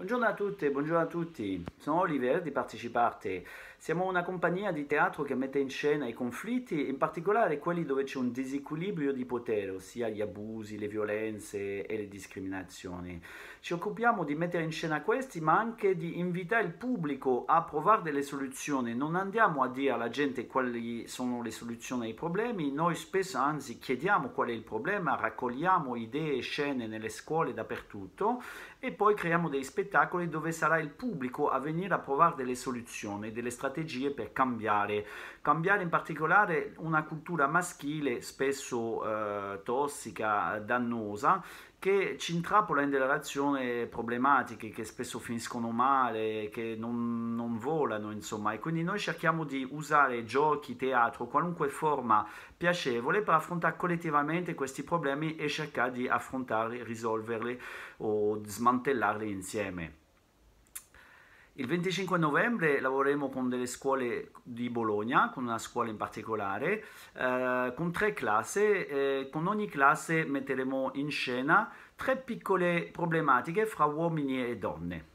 Buongiorno a tutte, buongiorno a tutti, sono Oliver di Parteciparte. Siamo una compagnia di teatro che mette in scena i conflitti, in particolare quelli dove c'è un disequilibrio di potere, ossia gli abusi, le violenze e le discriminazioni. Ci occupiamo di mettere in scena questi, ma anche di invitare il pubblico a provare delle soluzioni. Non andiamo a dire alla gente quali sono le soluzioni ai problemi, noi spesso anzi chiediamo qual è il problema, raccogliamo idee e scene nelle scuole dappertutto e poi creiamo dei spettacoli spettacoli dove sarà il pubblico a venire a provare delle soluzioni, delle strategie per cambiare, cambiare in particolare una cultura maschile spesso eh, tossica, dannosa, che ci intrappola in delle relazioni problematiche che spesso finiscono male, che non, non, volano, insomma, e quindi noi cerchiamo di usare giochi, teatro, qualunque forma piacevole per affrontare collettivamente questi problemi e cercare di affrontarli, risolverli o smantellarli insieme. Il 25 novembre lavoreremo con delle scuole di Bologna, con una scuola in particolare, eh, con tre classi. Eh, con ogni classe metteremo in scena tre piccole problematiche fra uomini e donne.